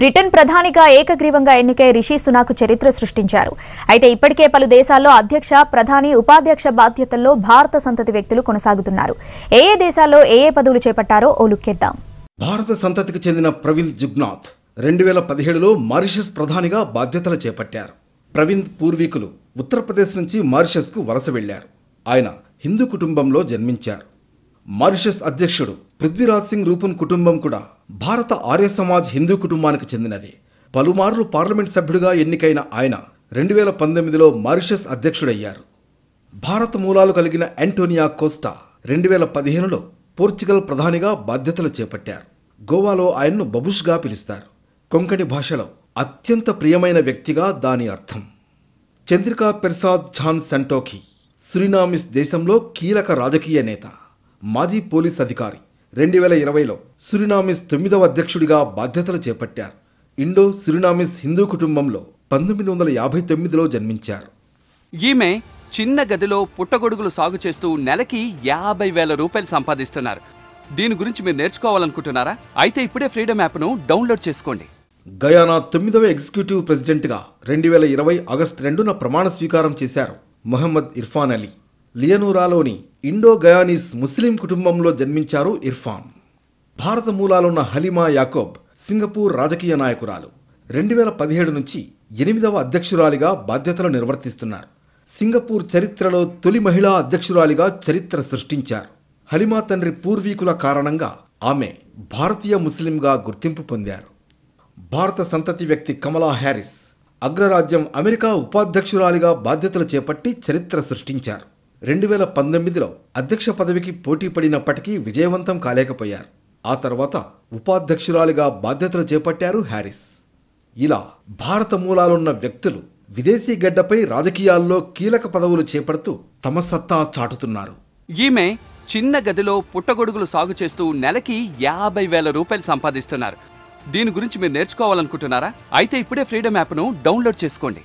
Britain ప్రధానిగా ఏకగ్రీవంగా ఎన్నికై రిషి సునాకు చరిత్ర సృష్టించారు అయితే ఇప్పటికే పలు దేశాల్లో అధ్యక్ష ప్రధాని ఉపాధ్యక్ష బాధ్యతల్లో భారత సంతతి వ్యక్తులు కొనసాగుతున్నారు ఏయే దేశాల్లో ఏయే పదవులు చేపట్టారో ఓ లుక్కేద్దాం భారత సంతతికి చెందిన ప్రవీణ్ జుగ్నాథ్ రెండు వేల పదిహేడులో మారిషస్ ప్రధానిగా బాధ్యతలు చేపట్టారు ప్రవీణ్ పూర్వీకులు ఉత్తరప్రదేశ్ నుంచి మారిషస్కు వలస వెళ్లారు ఆయన హిందూ కుటుంబంలో జన్మించారు మారిషస్ అధ్యక్షుడు పృథ్వీరాజ్ సింగ్ రూపన్ కుటుంబం కూడా భారత ఆర్య సమాజ్ హిందూ కుటుంబానికి చెందినది పలుమార్లు పార్లమెంట్ సభ్యుడిగా ఎన్నికైన ఆయన రెండు వేల పంతొమ్మిదిలో మారిషస్ అధ్యక్షుడయ్యారు భారత మూలాలు కలిగిన యాంటోనియా కోస్టా రెండు వేల పదిహేనులో పోర్చుగల్ ప్రధానిగా బాధ్యతలు చేపట్టారు గోవాలో ఆయన్ను బబుష్గా పిలుస్తారు కొంకణి భాషలో అత్యంత ప్రియమైన వ్యక్తిగా దాని అర్థం చంద్రికా పెర్సాద్ ఝాన్ సెంటోకి సురినామిస్ దేశంలో కీలక రాజకీయ నేత మాజీ పోలీస్ అధికారి రెండు వేల ఇరవైలో సురినామిస్ తొమ్మిదవ అధ్యక్షుడిగా బాధ్యతలు చేపట్టారు ఇండో సురినామిస్ హిందూ కుటుంబంలో పంతొమ్మిది వందల యాభై తొమ్మిదిలో జన్మించారు ఈమె చిన్న గదిలో పుట్టగొడుగులు సాగు చేస్తూ నెలకి యాభై వేల రూపాయలు సంపాదిస్తున్నారు దీని గురించి మీరు నేర్చుకోవాలనుకుంటున్నారా అయితే ఇప్పుడే ఫ్రీడమ్ యాప్ను డౌన్లోడ్ చేసుకోండి గయానా తొమ్మిదవ ఎగ్జిక్యూటివ్ ప్రెసిడెంట్గా రెండు వేల ఇరవై ఆగస్టు రెండున ప్రమాణ స్వీకారం చేశారు మొహమ్మద్ ఇర్ఫాన్ అలీ లియనూరాలోని ఇండో గయానీస్ ముస్లిం కుటుంబంలో జన్మించారు ఇర్ఫాన్ భారత మూలాలున్న హలీమా యాకోబ్ సింగపూర్ రాజకీయ నాయకురాలు రెండు వేల పదిహేడు నుంచి ఎనిమిదవ అధ్యక్షురాలిగా బాధ్యతలు నిర్వర్తిస్తున్నారు సింగపూర్ చరిత్రలో తొలి మహిళా అధ్యక్షురాలిగా చరిత్ర సృష్టించారు హలిమా తండ్రి పూర్వీకుల కారణంగా ఆమె భారతీయ ముస్లింగా గుర్తింపు పొందారు భారత సంతతి వ్యక్తి కమలా హ్యారిస్ అగ్రరాజ్యం అమెరికా ఉపాధ్యక్షురాలిగా బాధ్యతలు చేపట్టి చరిత్ర సృష్టించారు రెండు వేల పంతొమ్మిదిలో అధ్యక్ష పదవికి పోటీ పడినప్పటికీ విజయవంతం కాలేకపోయారు ఆ తర్వాత ఉపాధ్యక్షురాలిగా బాధ్యతలు చేపట్టారు హ్యారిస్ ఇలా భారత మూలాలున్న వ్యక్తులు విదేశీ గడ్డపై రాజకీయాల్లో కీలక పదవులు చేపడుతూ తమ సత్తా చాటుతున్నారు ఈమె చిన్న గదిలో పుట్టగొడుగులు సాగు చేస్తూ నెలకి యాభై వేల రూపాయలు సంపాదిస్తున్నారు దీని గురించి మీరు నేర్చుకోవాలనుకుంటున్నారా అయితే ఇప్పుడే ఫ్రీడమ్ యాప్ను డౌన్లోడ్ చేసుకోండి